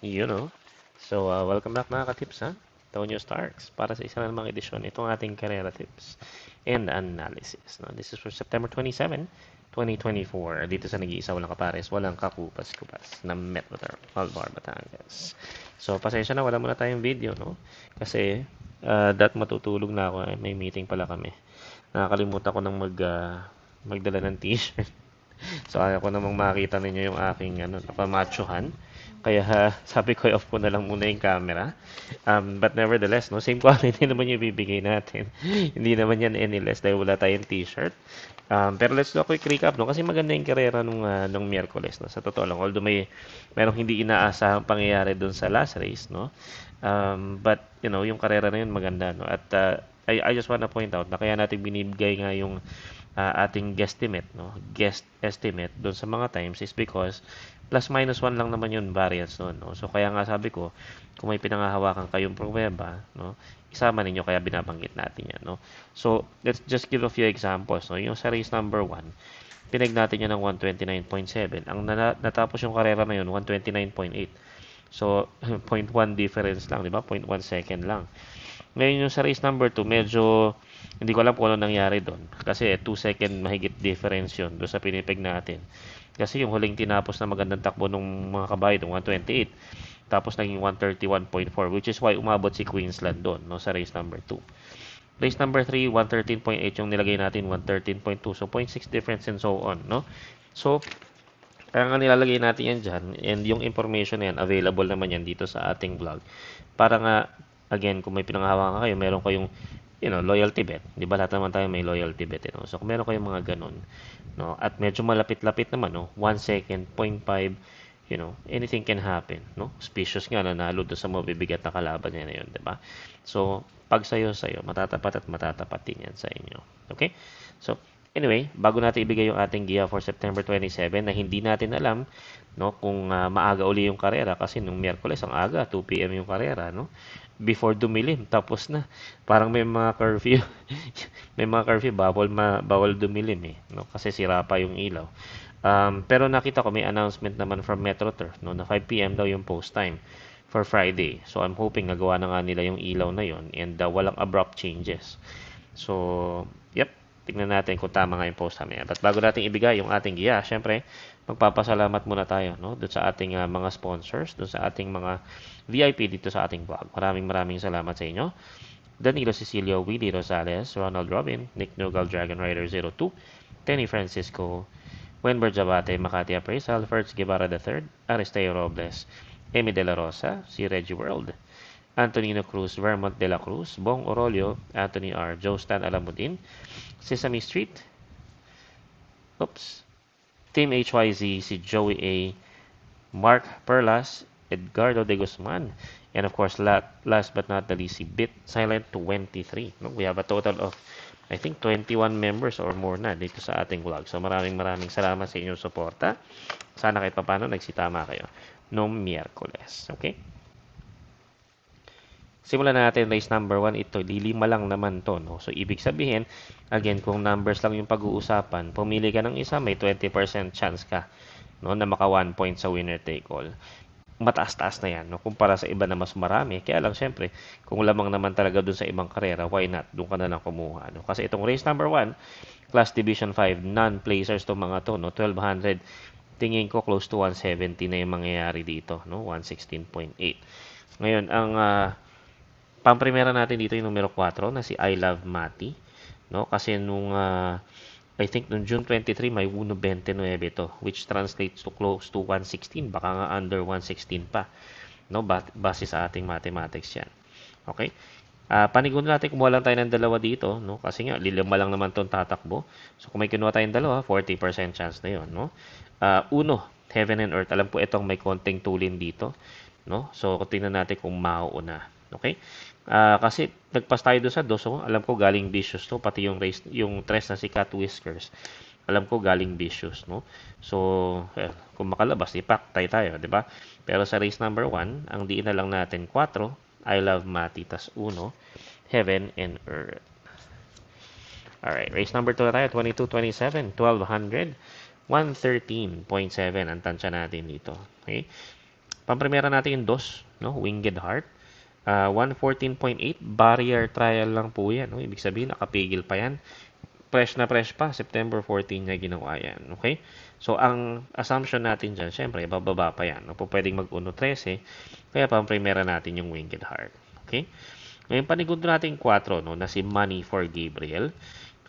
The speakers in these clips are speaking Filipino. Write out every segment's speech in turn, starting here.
You know. So, uh, welcome back mga ka-tips ha. Tonyo Starks para sa isa na namang edisyon. Itong ating karera tips and analysis. No? This is for September 27, 2024. Dito sa nag-iisa walang kapares, walang kakupas-kupas na Metro Alvar Batangas. So, pasensya na, wala muna tayong video, no? Kasi, uh, that matutulog na ako. Eh. May meeting pala kami. Nakakalimutan ko nang mag, uh, magdala ng t-shirt. so, ayaw ko namang makita ninyo yung aking ano, napamachohan. Kaya uh, sabi ko, off ko na lang muna yung camera. Um, but nevertheless, no, same quality naman yung bibigay natin. Hindi naman yan any less dahil wala tayong t-shirt. Um, pero let's do a quick recap no kasi maganda yung karera nung uh, nung Miyerkules no sa totoo lang although may merong hindi inaasahang pangyayari doon sa last race no um, but you know yung karera na yun maganda no at uh, I, I just wanna point out na kaya natin binibigay nga yung uh, ating guesstimate no guest estimate doon sa mga times is because plus minus 1 lang naman yun variance nun. No? So, kaya nga sabi ko, kung may pinangahawakan kayong problema, no, isama ninyo kaya binabanggit natin yan. No? So, let's just give a few examples. No? Yung sa race number 1, pinag natin yan ng 129.7. Ang na natapos yung karera na yun, 129.8. So, 0.1 difference lang, di ba? 0.1 second lang. Ngayon yung sa race number 2, medyo hindi ko alam kung ano nangyari doon. Kasi 2 second mahigit difference yun doon sa pinipig natin. Kasi yung huling tinapos na magandang takbo ng mga kabayan, 128. Tapos naging 131.4 which is why umabot si Queensland doon no, sa race number 2. Race number 3, 113.8 yung nilagay natin, 113.2. So, 0.6 difference and so on. No? So, kaya nga nilalagay natin yan dyan and yung information na yan, available naman yan dito sa ating vlog. Para nga, again, kung may pinangahawakan kayo, meron kayong you know, loyalty bet. 'Di ba lahat naman tayo may loyalty bet, you eh, know? So kung meron kayong mga ganun, no, at medyo malapit-lapit naman, no, 1 second, 0.5, you know, anything can happen, no? Species nga nanalo do sa mabibigat na kalaban niya na 'yon, 'di ba? So pag sayo sayo, matatapat at matatapat din 'yan sa inyo. Okay? So Anyway, bago natin ibigay yung ating GIA for September 27 na hindi natin alam no kung uh, maaga uli yung karera kasi nung Miyerkules ang aga 2 PM yung karera no before dumilim tapos na parang may mga curfew may mga curfew bawal ma, bawal dumilim eh no kasi sira pa yung ilaw um, pero nakita ko may announcement naman from MetroTurf no na 5 PM daw yung post time for Friday so I'm hoping nagawa na nga nila yung ilaw na yon and uh, walang abrupt changes so yep tingnan natin kung tama nga yung post time niya but bago natin ibigay yung ating giya syempre magpapasalamat muna tayo no doon sa ating uh, mga sponsors, doon sa ating mga VIP dito sa ating vlog. Maraming maraming salamat sa inyo. Danilo Cecilio, Willie Rosales, Ronald Robin, Nick Nogal, Dragon Rider 02, Tenny Francisco, Wenber Jabate, Makati Appraisal, Fertz Guevara III, Aristeo Robles, Emi De La Rosa, si Reggie World, Antonino Cruz, Vermont De La Cruz, Bong Orolio, Anthony R. Joe Stan Alamudin, Sesame Street, Oops, Team HYZ, si Joey A, Mark Perlas, Edgardo De Guzman, and of course, last but not the least, si Bit Silent 23. No? We have a total of, I think, 21 members or more na dito sa ating vlog. So maraming maraming salamat sa inyong suporta. Sana kahit papano nagsitama kayo noong Miyerkules. Okay? Simulan natin race number 1 ito. Lilima lang naman to. No? So, ibig sabihin, again, kung numbers lang yung pag-uusapan, pumili ka ng isa, may 20% chance ka no, na maka 1 point sa winner take all. Mataas-taas na yan no? kumpara sa iba na mas marami. Kaya lang, syempre, kung lamang naman talaga dun sa ibang karera, why not? Doon ka na lang kumuha. No? Kasi itong race number 1, class division 5, non-placers to mga to, no? 1200 tingin ko close to 170 na yung mangyayari dito, no? 116.8. Ngayon, ang uh, Pamprimera natin dito yung numero 4 na si I Love Mati. No? Kasi nung, uh, I think nung June 23, may 1.29 ito, which translates to close to 1.16. Baka nga under 1.16 pa. No? Base sa ating mathematics yan. Okay? Uh, ah, panigun natin kumuha lang tayo ng dalawa dito, no? Kasi nga lilima lang naman 'tong tatakbo. So kung may kinuha tayong dalawa, 40% chance na 'yon, no? Uh, uno, heaven and earth. Alam po itong may konting tulin dito, no? So tingnan natin kung mauuna. Okay? Uh, kasi nagpas tayo doon sa dos. So, alam ko galing vicious to. Pati yung, race, yung tres na si Cat Whiskers. Alam ko galing vicious. No? So, eh, kung makalabas, ipaktay tayo. ba diba? Pero sa race number 1, ang diin na lang natin 4. I love Matitas 1. Heaven and Earth. Alright, race number 2 na tayo. 22-27, 1200. 113.7 ang tansya natin dito. Okay? Pampremera natin yung dos, no? Winged Heart. Uh, ah, 114.8 barrier trial lang po yan. No? Oh, ibig sabihin, nakapigil pa yan. Fresh na fresh pa. September 14 niya ginawa yan. Okay? So, ang assumption natin dyan, syempre, bababa pa yan. No? Pwedeng mag 1.13. Kaya pang primera natin yung Winged Heart. Okay? Ngayon, panigundo natin 4 no, na si Money for Gabriel.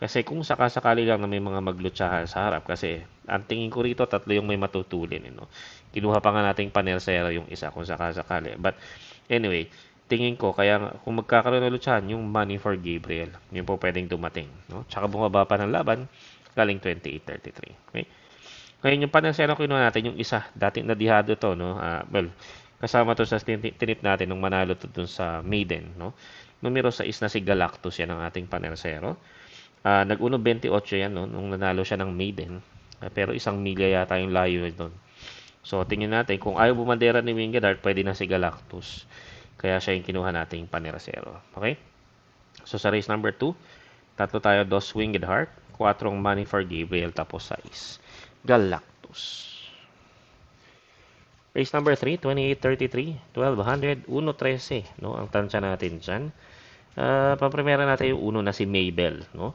Kasi kung sakasakali lang na may mga maglutsahan sa harap, kasi ang tingin ko rito, tatlo yung may matutulin. Eh, no? Kinuha pa nga nating panersera yung isa kung sakasakali. But anyway, tingin ko, kaya kung magkakaroon ng Luchan, yung money for Gabriel, yun po pwedeng dumating. No? Tsaka bumaba pa ng laban, galing 28-33. Okay? Ngayon, yung panansero, kinuha natin yung isa. Dati nadihado to, no? Uh, well, kasama to sa tinip natin nung manalo to dun sa Maiden, no? Numero 6 na si Galactus, yan ang ating panansero. Uh, nag 28 yan, no? Nung nanalo siya ng Maiden. Uh, pero isang milya yata yung layo doon. So, tingin natin, kung ayaw bumandera ni Wingard, pwede na si Galactus. Kaya siya yung kinuha nating panerasero. Okay? So sa race number 2, tatlo tayo, Dos Winged Heart, 4 Money for Gabriel, tapos 6. Galactus. Race number 3, 2833, 1200, 113, no? Ang tansya natin diyan. Uh, ah, pamprimera natin yung uno na si Mabel, no?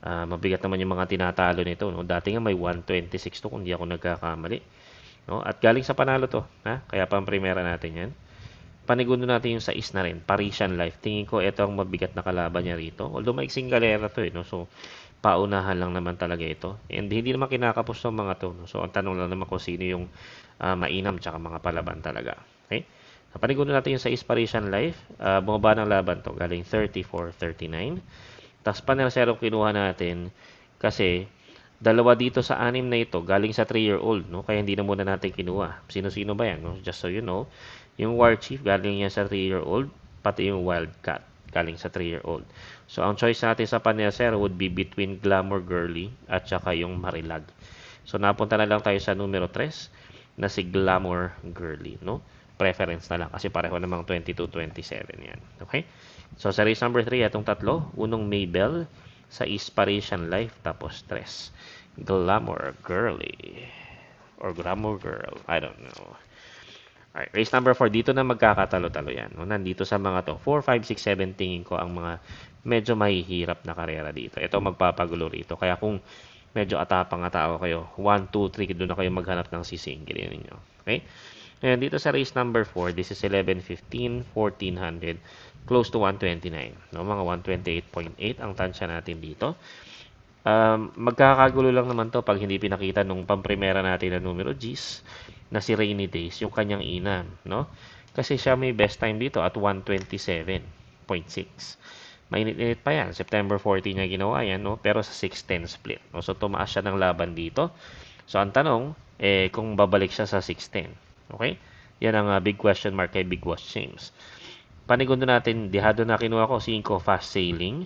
Uh, mabigat naman yung mga tinatalo nito, no? Dati nga may 126 to kung di ako nagkakamali, no? At galing sa panalo to, ha? Kaya pamprimera natin 'yan. Panigundo natin yung sa 6 na rin, Parisian Life. Tingin ko ito ang mabigat na kalaban niya rito. Although maiksing galera to eh, no? So, paunahan lang naman talaga ito. And hindi naman kinakapos ng mga to. No? So, ang tanong lang naman kung sino yung uh, mainam tsaka mga palaban talaga. Okay? Panigundo natin yung 6 Parisian Life. Uh, bumaba ng laban to. Galing 34-39. Tapos panel 0 kinuha natin kasi dalawa dito sa anim na ito galing sa 3-year-old, no? Kaya hindi na muna natin kinuha. Sino-sino ba yan, no? Just so you know. Yung chief galing yan sa 3-year-old, pati yung Wildcat, galing sa 3-year-old. So, ang choice natin sa panel, sir, would be between Glamour Girly at saka yung Marilag. So, napunta na lang tayo sa numero 3 na si Glamour Girly, no? Preference na lang kasi pareho namang 22-27 yan. Okay? So, sa race number 3, itong tatlo, unong Maybell, sa Inspiration Life, tapos stress. Glamour Girly. Or Glamour Girl. I don't know. Alright, race number 4, dito na magkakatalo-talo yan. No? Nandito sa mga to, 4, 5, 6, 7 tingin ko ang mga medyo mahihirap na karera dito. Ito magpapagulo rito. Kaya kung medyo atapang tao kayo, 1, 2, 3, doon na kayo maghanap ng sisingilin ninyo. Okay? Ngayon, dito sa race number 4, this is 1115, 1400, close to 129. No? Mga 128.8 ang tansya natin dito. Um, magkakagulo lang naman to pag hindi pinakita nung pamprimera natin na numero G's na si Rainy Days, yung kanyang ina, no? Kasi siya may best time dito at 127.6. Mainit-init pa yan. September 14 niya ginawa yan, no? Pero sa 6-10 split. No? So, tumaas siya ng laban dito. So, ang tanong, eh, kung babalik siya sa 6-10. Okay? Yan ang uh, big question mark kay Big Watch James. Panigundo natin, dihado na kinuha ko 5 fast sailing.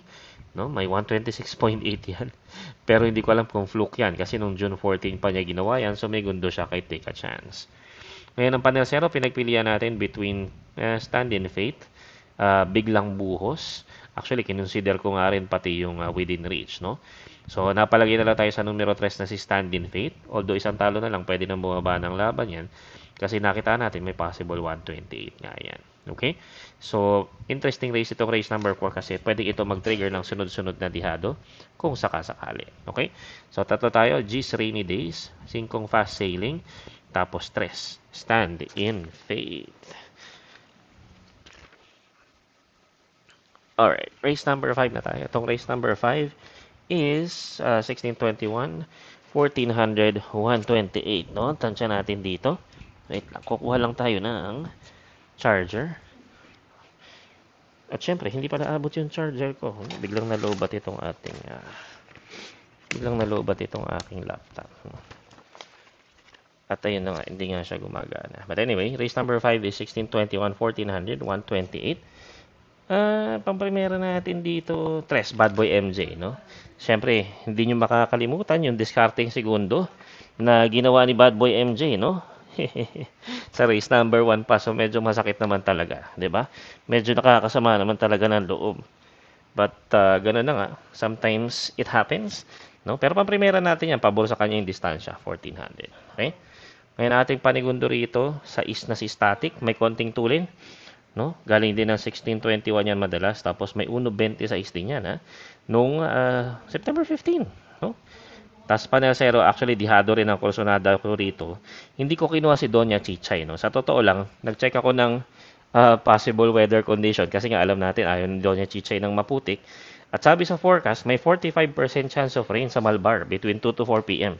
No? May 126.8 yan. Pero hindi ko alam kung fluke yan kasi nung June 14 pa niya ginawa yan so may gundo siya kay Take a Chance. Ngayon ang panel 0, pinagpilian natin between uh, Stand in Faith, uh, Biglang Buhos, Actually, kinonsider ko nga rin pati yung uh, within reach, no? So, napalagay na lang tayo sa numero 3 na si Standing Fate. Although, isang talo na lang, pwede na bumaba ng laban yan. Kasi nakita natin, may possible 128 nga yan. Okay? So, interesting race itong race number 4 kasi pwede ito mag-trigger ng sunod-sunod na dihado kung sakasakali. Okay? So, tatlo tayo. G's Rainy Days, 5 Fast Sailing, tapos 3, Stand in Fate. Alright, race number 5 na tayo. Itong race number 5 is uh, 1621, 1400, 128, no? Tansya natin dito. Wait lang, kukuha lang tayo ng charger. At syempre, hindi pa abot yung charger ko. Biglang nalobat itong ating uh, biglang nalobat itong aking laptop. At ayun na nga, hindi nga siya gumagana. But anyway, race number 5 is 1621, 1400, 128. Uh, ah, pampremera natin dito, Tres, Bad Boy MJ, no? Siyempre, hindi nyo makakalimutan yung discarding segundo na ginawa ni Bad Boy MJ, no? sa race number 1 pa, so medyo masakit naman talaga, di ba? Medyo nakakasama naman talaga ng loob. But uh, ganun na nga, sometimes it happens, no? Pero pampremera natin yan, pabor sa kanya yung distansya, 1400, okay? Ngayon ating panigundo rito sa is na si static, may konting tulin no? Galing din ng 1621 yan madalas, tapos may 1.26 din yan, ha? Nung uh, ah, September 15, no? Tapos zero, actually, dihado rin ang kursonada ko rito. Hindi ko kinuha si Donya Chichay, no? Sa totoo lang, nag-check ako ng uh, possible weather condition kasi nga alam natin, ayon ni Donya Chichay ng maputik. At sabi sa forecast, may 45% chance of rain sa Malbar between 2 to 4 p.m.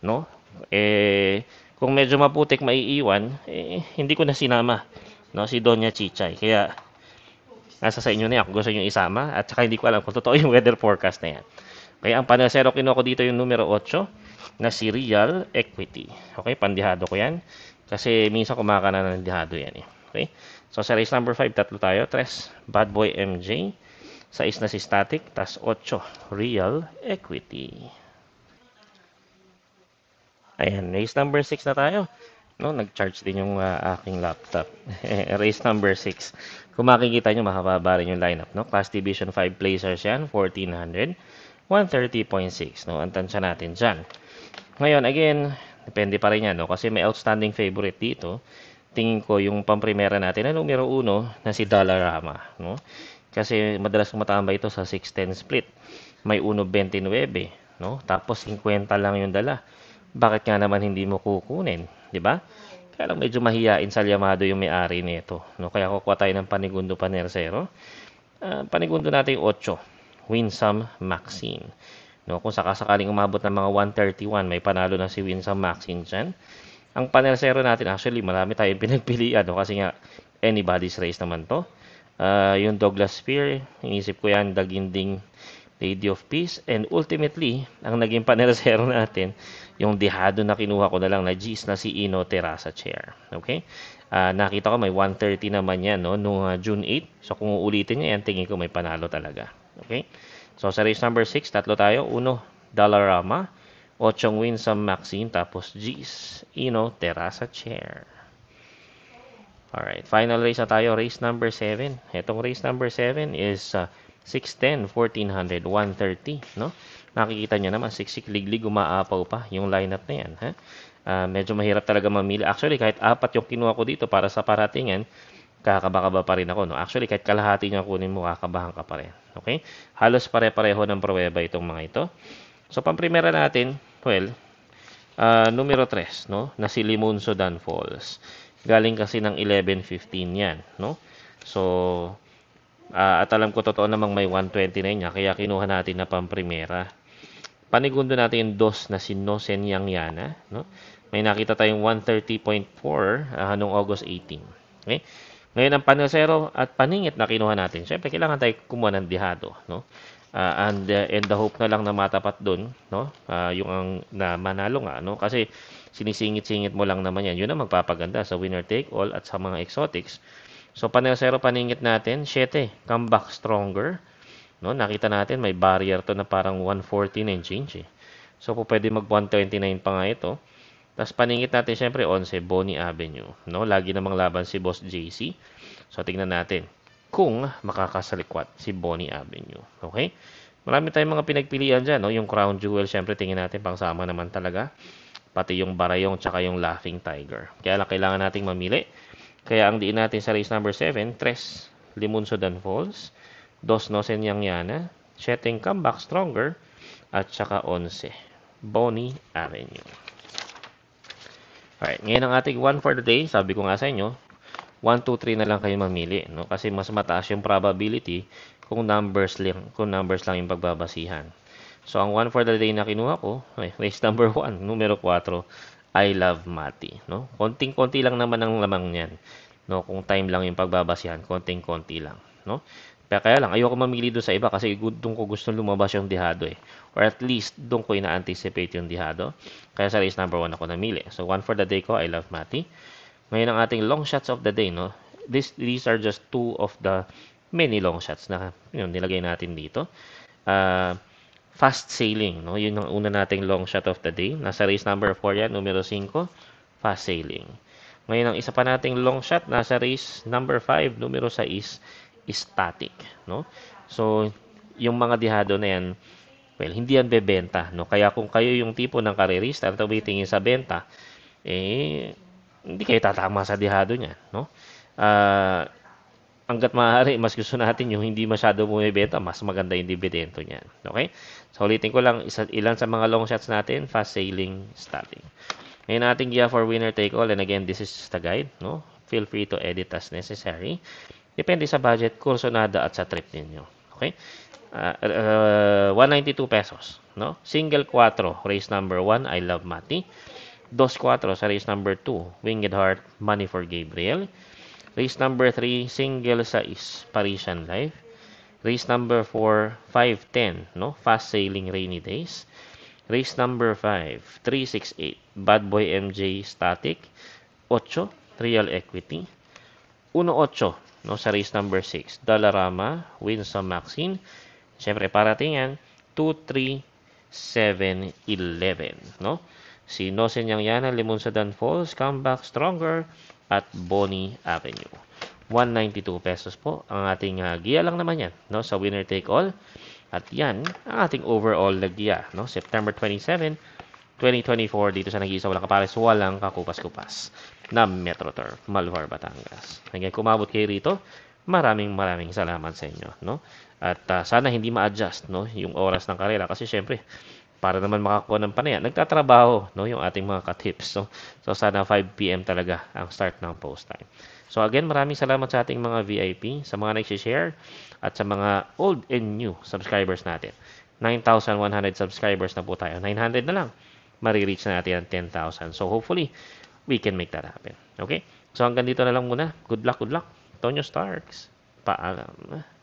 No? Eh, kung medyo maputik maiiwan, eh, hindi ko na sinama. No, si Donya Chichay. Kaya, nasa sa inyo na yan gusto niyo isama. At saka hindi ko alam kung totoo yung weather forecast na yan. Okay, ang panasero kinuha ko dito yung numero 8 na si Real Equity. Okay, pandihado ko yan. Kasi minsan kumakana ng dihado yan eh. Okay? So sa race number 5, tatlo tayo. 3, Bad Boy MJ. 6 na si Static. Tapos 8, Real Equity. Ayan, race number 6 na tayo no, nag-charge din yung uh, aking laptop. Race number 6. Kung makikita nyo, mahaba rin yung lineup, no? Class Division 5 placers yan, 1400, 130.6, no? Antansya natin dyan. Ngayon, again, depende pa rin yan, no? Kasi may outstanding favorite dito. Tingin ko yung pamprimera natin na numero 1 na si Dollarama, no? Kasi madalas kumatama ito sa 6-10 split. May 1.29, no? Tapos 50 lang yung dala. Bakit nga naman hindi mo kukunin? di ba? Kaya lang medyo mahiyain sa Liamado yung may-ari nito. No? Kaya kukuha tayo ng Panigundo Panersero. Uh, ah, panigundo natin yung 8. Winsome Maxine. No, kung sakasakaling umabot ng mga 131, may panalo na si Winsome Maxine dyan. Ang panersero natin, actually, marami tayong pinagpilian. No? Kasi nga, anybody's race naman to. Uh, yung Douglas Spear, inisip ko yan, Daginding Lady of Peace. And ultimately, ang naging panersero natin, yung dehado na kinuha ko na lang na G's na si Ino Terasa Chair. Okay? Uh, nakita ko may 130 naman yan no, noong uh, ah, June 8. So kung uulitin niya yan, tingin ko may panalo talaga. Okay? So sa race number 6, tatlo tayo. Uno, Dollarama. Ochong win sa Maxine. Tapos G's, Ino Terasa Chair. Alright, final race na tayo. Race number 7. Itong race number 7 is uh, 610, 1400, 130. No? Nakikita nyo naman, siksik, liglig, umaapaw pa yung lineup na yan. Ha? Uh, medyo mahirap talaga mamili. Actually, kahit apat yung kinuha ko dito para sa paratingan, kakabaka pa rin ako. No? Actually, kahit kalahati niya kunin mo, kakabahan ka pa rin. Okay? Halos pare-pareho ng proweba itong mga ito. So, pamprimera natin, well, uh, numero 3, no? na si Limonso Dan Falls. Galing kasi ng 11.15 yan. No? So, uh, at alam ko totoo namang may 129 niya, kaya kinuha natin na pamprimera. Panigundo natin yung dos na si Nosen Yangyana. No? May nakita tayong 130.4 uh, ah, noong August 18. Okay? Ngayon, ang zero at paningit na kinuha natin. syempre, kailangan tayo kumuha ng dihado. No? Uh, and, uh, ah, and the hope na lang na matapat dun, no? uh, yung ang, na manalo nga. No? Kasi sinisingit-singit mo lang naman yan. Yun ang magpapaganda sa winner take all at sa mga exotics. So, zero paningit natin, 7, comeback stronger. No, nakita natin may barrier to na parang 114 and change eh. So po pwede mag 129 pa nga ito. Tapos paningit natin siyempre 11 Bonnie Avenue, no? Lagi namang laban si Boss JC. So tingnan natin kung makakasalikwat si Bonnie Avenue. Okay? Marami tayong mga pinagpilian diyan, no? Yung Crown Jewel siyempre, tingin natin pang sama naman talaga. Pati yung Barayong tsaka yung Laughing Tiger. Kaya lang kailangan nating mamili. Kaya ang diin natin sa race number 7, Tres Limonsodan Falls. Dos no Senyangyana, eh. setting Comeback Stronger, at saka 11. Bonnie Avenue. Alright, ngayon ang ating 1 for the day, sabi ko nga sa inyo, 1, 2, 3 na lang kayo mamili. No? Kasi mas mataas yung probability kung numbers lang, kung numbers lang yung pagbabasihan. So, ang 1 for the day na kinuha ko, ay, race number 1, numero 4, I love Mati. No? Konting-konti lang naman ang lamang niyan. No? Kung time lang yung pagbabasihan, konting-konti lang. No? Pero kaya lang, ayoko mamili doon sa iba kasi doon ko gusto lumabas yung dihado eh. Or at least, doon ko ina-anticipate yung dihado. Kaya sa race number 1 ako namili. So, one for the day ko, I love Mati. Ngayon ang ating long shots of the day, no? This, these are just two of the many long shots na yun, nilagay natin dito. Uh, fast sailing, no? Yun ang una nating long shot of the day. Nasa race number 4 yan, numero 5, fast sailing. Ngayon ang isa pa nating long shot, nasa race number 5, numero 6, static, no? So, yung mga dihado na yan, well, hindi yan bebenta, no? Kaya kung kayo yung tipo ng karerista at tumitingin sa benta, eh, hindi kayo tatama sa dihado niya, no? Uh, hanggat maaari, mas gusto natin yung hindi masyado bumibenta, mas maganda yung dividendo niya Okay? So, ulitin ko lang, isa, ilan sa mga long shots natin, fast sailing, starting Ngayon ating gear for winner take all, and again, this is the guide, no? Feel free to edit as necessary. Depende sa budget, kursonada at sa trip ninyo. Okay? Uh, uh, 192 pesos. No? Single 4, race number 1, I love Mati. 2-4 sa race number 2, Winged Heart, Money for Gabriel. Race number 3, single sa is Parisian Life. Race number 4, 510, no? Fast Sailing Rainy Days. Race number 5, 368, Bad Boy MJ Static. 8, Real Equity. 1-8, no, sa race number 6. Dollarama wins sa Maxine. Siyempre, paratingan, 2, 3, 7, 11. No? Si Nosen Yangyana, Limon sa Falls, Comeback Stronger, at Bonnie Avenue. 192 pesos po ang ating uh, ah, giya lang naman yan no sa winner take all at yan ang ating overall na giya no September 27 2024 dito sa Nagisa walang kapares walang kakupas-kupas na MetroTurf, Malvar, Batangas. Hanggang kumabot kayo rito, maraming maraming salamat sa inyo, no? At uh, sana hindi ma-adjust, no, yung oras ng karera kasi syempre para naman makakuha ng panaya, nagtatrabaho, no, yung ating mga katips, no? So sana 5 PM talaga ang start ng post time. So again, maraming salamat sa ating mga VIP, sa mga nag-share at sa mga old and new subscribers natin. 9,100 subscribers na po tayo. 900 na lang. Marireach na natin ang 10,000. So hopefully, we can make that happen. Okay? So hanggang dito na lang muna. Good luck, good luck. Tonyo Starks. Paalam.